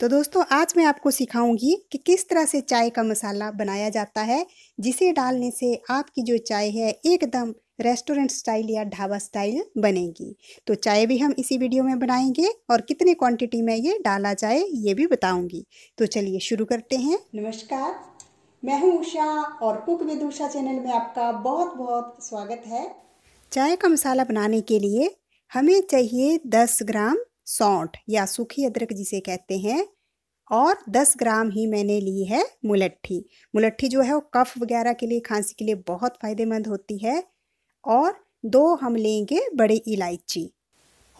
तो दोस्तों आज मैं आपको सिखाऊंगी कि किस तरह से चाय का मसाला बनाया जाता है जिसे डालने से आपकी जो चाय है एकदम रेस्टोरेंट स्टाइल या ढाबा स्टाइल बनेगी तो चाय भी हम इसी वीडियो में बनाएंगे और कितने क्वांटिटी में ये डाला जाए ये भी बताऊंगी तो चलिए शुरू करते हैं नमस्कार मैं हूँ उषा और कुक विद उषा चैनल में आपका बहुत बहुत स्वागत है चाय का मसाला बनाने के लिए हमें चाहिए दस ग्राम सौंठ या सूखी अदरक जिसे कहते हैं और 10 ग्राम ही मैंने ली है मुलट्ठी मुलट्ठी जो है वो कफ वगैरह के लिए खांसी के लिए बहुत फ़ायदेमंद होती है और दो हम लेंगे बड़ी इलायची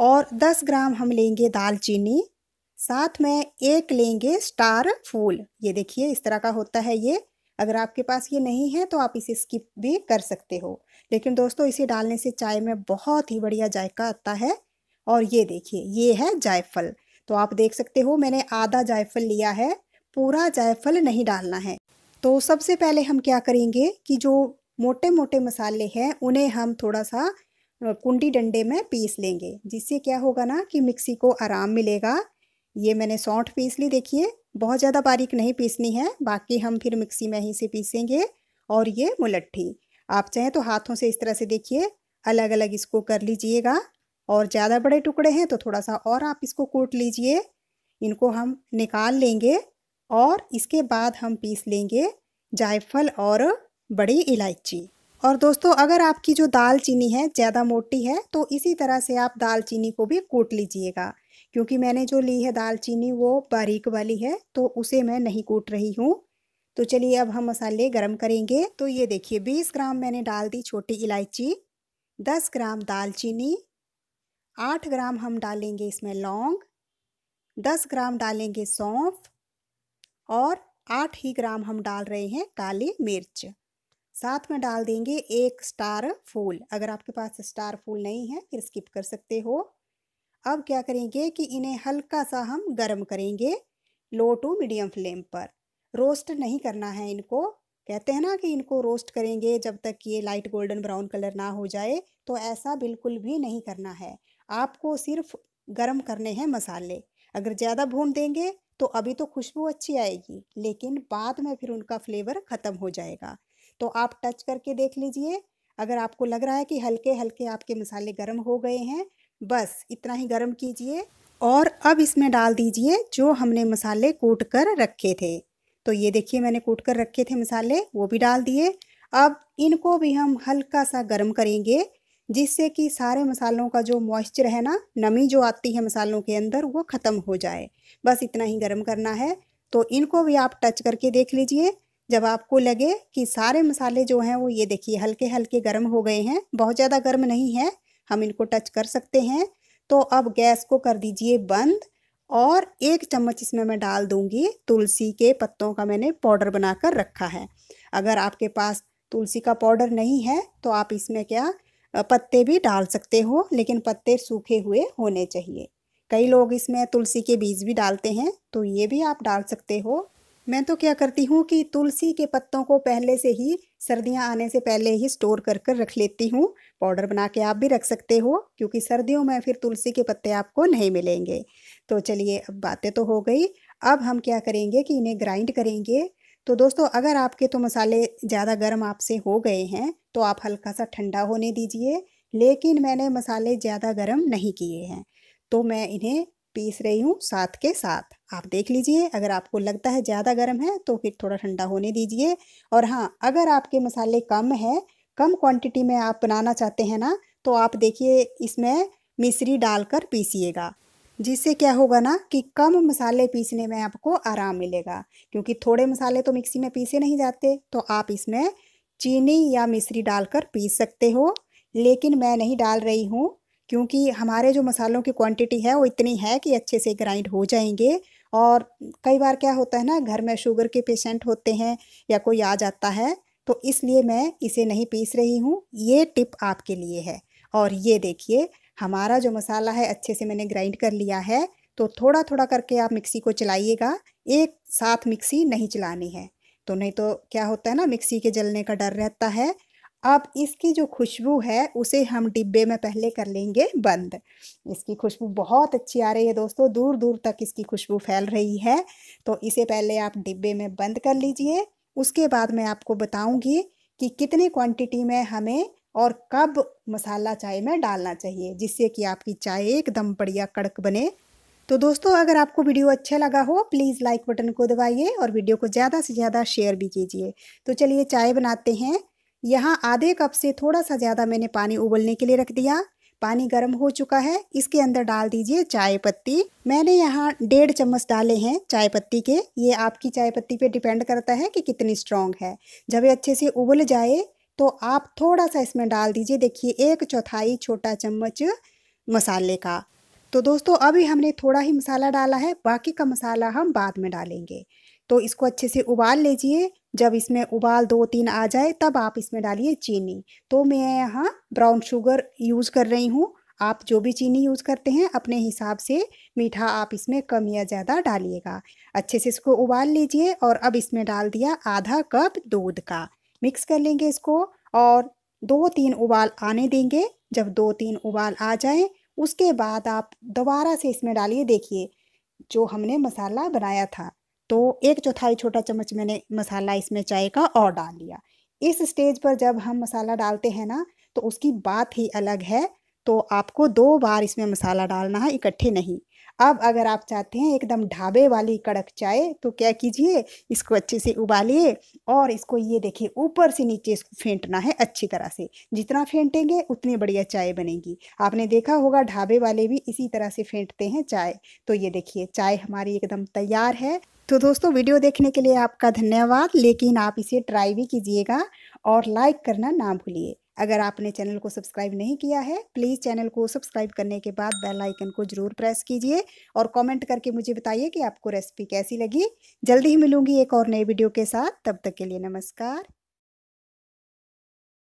और 10 ग्राम हम लेंगे दालचीनी साथ में एक लेंगे स्टार फूल ये देखिए इस तरह का होता है ये अगर आपके पास ये नहीं है तो आप इसे स्किप भी कर सकते हो लेकिन दोस्तों इसे डालने से चाय में बहुत ही बढ़िया जायका आता है और ये देखिए ये है जायफल तो आप देख सकते हो मैंने आधा जायफल लिया है पूरा जायफल नहीं डालना है तो सबसे पहले हम क्या करेंगे कि जो मोटे मोटे मसाले हैं उन्हें हम थोड़ा सा कुंडी डंडे में पीस लेंगे जिससे क्या होगा ना कि मिक्सी को आराम मिलेगा ये मैंने सौंठ पीस ली देखिए बहुत ज़्यादा बारीक नहीं पीसनी है बाकी हम फिर मिक्सी में ही से पीसेंगे और ये मुलट्ठी आप चाहें तो हाथों से इस तरह से देखिए अलग अलग इसको कर लीजिएगा और ज़्यादा बड़े टुकड़े हैं तो थोड़ा सा और आप इसको कूट लीजिए इनको हम निकाल लेंगे और इसके बाद हम पीस लेंगे जायफल और बड़ी इलायची और दोस्तों अगर आपकी जो दालचीनी है ज़्यादा मोटी है तो इसी तरह से आप दालचीनी को भी कूट लीजिएगा क्योंकि मैंने जो ली है दालचीनी वो बारीक वाली है तो उसे मैं नहीं कूट रही हूँ तो चलिए अब हम मसाले गरम करेंगे तो ये देखिए 20 ग्राम मैंने डाल दी छोटी इलायची 10 ग्राम दालचीनी आठ ग्राम हम डालेंगे इसमें लौंग दस ग्राम डालेंगे सौंफ और आठ ही ग्राम हम डाल रहे हैं काली मिर्च साथ में डाल देंगे एक स्टार फूल अगर आपके पास स्टार फूल नहीं है फिर स्किप कर सकते हो अब क्या करेंगे कि इन्हें हल्का सा हम गर्म करेंगे लो टू मीडियम फ्लेम पर रोस्ट नहीं करना है इनको कहते हैं ना कि इनको रोस्ट करेंगे जब तक ये लाइट गोल्डन ब्राउन कलर ना हो जाए तो ऐसा बिल्कुल भी नहीं करना है आपको सिर्फ गर्म करने हैं मसाले अगर ज़्यादा भून देंगे तो अभी तो खुशबू अच्छी आएगी लेकिन बाद में फिर उनका फ्लेवर ख़त्म हो जाएगा तो आप टच करके देख लीजिए अगर आपको लग रहा है कि हल्के हल्के आपके मसाले गर्म हो गए हैं बस इतना ही गर्म कीजिए और अब इसमें डाल दीजिए जो हमने मसाले कूट कर रखे थे तो ये देखिए मैंने कूट कर रखे थे मसाले वो भी डाल दिए अब इनको भी हम हल्का सा गर्म करेंगे जिससे कि सारे मसालों का जो मॉइस्चर है ना नमी जो आती है मसालों के अंदर वो ख़त्म हो जाए बस इतना ही गर्म करना है तो इनको भी आप टच करके देख लीजिए जब आपको लगे कि सारे मसाले जो हैं वो ये देखिए हल्के हल्के गर्म हो गए हैं बहुत ज़्यादा गर्म नहीं है हम इनको टच कर सकते हैं तो अब गैस को कर दीजिए बंद और एक चम्मच इसमें मैं डाल दूंगी तुलसी के पत्तों का मैंने पाउडर बनाकर रखा है अगर आपके पास तुलसी का पाउडर नहीं है तो आप इसमें क्या पत्ते भी डाल सकते हो लेकिन पत्ते सूखे हुए होने चाहिए कई लोग इसमें तुलसी के बीज भी डालते हैं तो ये भी आप डाल सकते हो मैं तो क्या करती हूँ कि तुलसी के पत्तों को पहले से ही सर्दियाँ आने से पहले ही स्टोर कर कर रख लेती हूँ पाउडर बना के आप भी रख सकते हो क्योंकि सर्दियों में फिर तुलसी के पत्ते आपको नहीं मिलेंगे तो चलिए अब बातें तो हो गई अब हम क्या करेंगे कि इन्हें ग्राइंड करेंगे तो दोस्तों अगर आपके तो मसाले ज़्यादा गर्म आपसे हो गए हैं तो आप हल्का सा ठंडा होने दीजिए लेकिन मैंने मसाले ज़्यादा गर्म नहीं किए हैं तो मैं इन्हें पीस रही हूँ साथ के साथ आप देख लीजिए अगर आपको लगता है ज़्यादा गर्म है तो फिर थोड़ा ठंडा होने दीजिए और हाँ अगर आपके मसाले कम है कम क्वांटिटी में आप बनाना चाहते हैं ना तो आप देखिए इसमें मिश्री डालकर पीसिएगा जिससे क्या होगा ना कि कम मसाले पीसने में आपको आराम मिलेगा क्योंकि थोड़े मसाले तो मिक्सी में पीसे नहीं जाते तो आप इसमें चीनी या मिश्री डालकर पीस सकते हो लेकिन मैं नहीं डाल रही हूँ क्योंकि हमारे जो मसालों की क्वांटिटी है वो इतनी है कि अच्छे से ग्राइंड हो जाएंगे और कई बार क्या होता है ना घर में शुगर के पेशेंट होते हैं या कोई आ जाता है तो इसलिए मैं इसे नहीं पीस रही हूँ ये टिप आपके लिए है और ये देखिए हमारा जो मसाला है अच्छे से मैंने ग्राइंड कर लिया है तो थोड़ा थोड़ा करके आप मिक्सी को चलाइएगा एक साथ मिक्सी नहीं चलानी है तो नहीं तो क्या होता है ना मिक्सी के जलने का डर रहता है अब इसकी जो खुशबू है उसे हम डिब्बे में पहले कर लेंगे बंद इसकी खुशबू बहुत अच्छी आ रही है दोस्तों दूर दूर तक इसकी खुशबू फैल रही है तो इसे पहले आप डिब्बे में बंद कर लीजिए उसके बाद मैं आपको बताऊंगी कि कितने क्वांटिटी में हमें और कब मसाला चाय में डालना चाहिए जिससे कि आपकी चाय एकदम बढ़िया कड़क बने तो दोस्तों अगर आपको वीडियो अच्छा लगा हो प्लीज़ लाइक बटन को दबाइए और वीडियो को ज़्यादा से ज़्यादा शेयर भी कीजिए तो चलिए चाय बनाते हैं यहाँ आधे कप से थोड़ा सा ज़्यादा मैंने पानी उबलने के लिए रख दिया पानी गर्म हो चुका है इसके अंदर डाल दीजिए चाय पत्ती मैंने यहाँ डेढ़ चम्मच डाले हैं चाय पत्ती के ये आपकी चाय पत्ती पे डिपेंड करता है कि कितनी स्ट्रांग है जब ये अच्छे से उबल जाए तो आप थोड़ा सा इसमें डाल दीजिए देखिए एक चौथाई छोटा चम्मच मसाले का तो दोस्तों अभी हमने थोड़ा ही मसाला डाला है बाकी का मसाला हम बाद में डालेंगे तो इसको अच्छे से उबाल लीजिए जब इसमें उबाल दो तीन आ जाए तब आप इसमें डालिए चीनी तो मैं यहाँ ब्राउन शुगर यूज़ कर रही हूँ आप जो भी चीनी यूज़ करते हैं अपने हिसाब से मीठा आप इसमें कम या ज़्यादा डालिएगा अच्छे से इसको उबाल लीजिए और अब इसमें डाल दिया आधा कप दूध का मिक्स कर लेंगे इसको और दो तीन उबाल आने देंगे जब दो तीन उबाल आ जाए उसके बाद आप दोबारा से इसमें डालिए देखिए जो हमने मसाला बनाया था तो एक चौथाई छोटा चम्मच मैंने मसाला इसमें चाय का और डाल लिया इस स्टेज पर जब हम मसाला डालते हैं ना तो उसकी बात ही अलग है तो आपको दो बार इसमें मसाला डालना है इकट्ठे नहीं अब अगर आप चाहते हैं एकदम ढाबे वाली कड़क चाय तो क्या कीजिए इसको अच्छे से उबालिए और इसको ये देखिए ऊपर से नीचे इसको फेंटना है अच्छी तरह से जितना फेंटेंगे उतनी बढ़िया चाय बनेगी आपने देखा होगा ढाबे वाले भी इसी तरह से फेंटते हैं चाय तो ये देखिए चाय हमारी एकदम तैयार है तो दोस्तों वीडियो देखने के लिए आपका धन्यवाद लेकिन आप इसे ट्राई भी कीजिएगा और लाइक करना ना भूलिए अगर आपने चैनल को सब्सक्राइब नहीं किया है प्लीज़ चैनल को सब्सक्राइब करने के बाद बेल आइकन को ज़रूर प्रेस कीजिए और कमेंट करके मुझे बताइए कि आपको रेसिपी कैसी लगी जल्दी ही मिलूंगी एक और नए वीडियो के साथ तब तक के लिए नमस्कार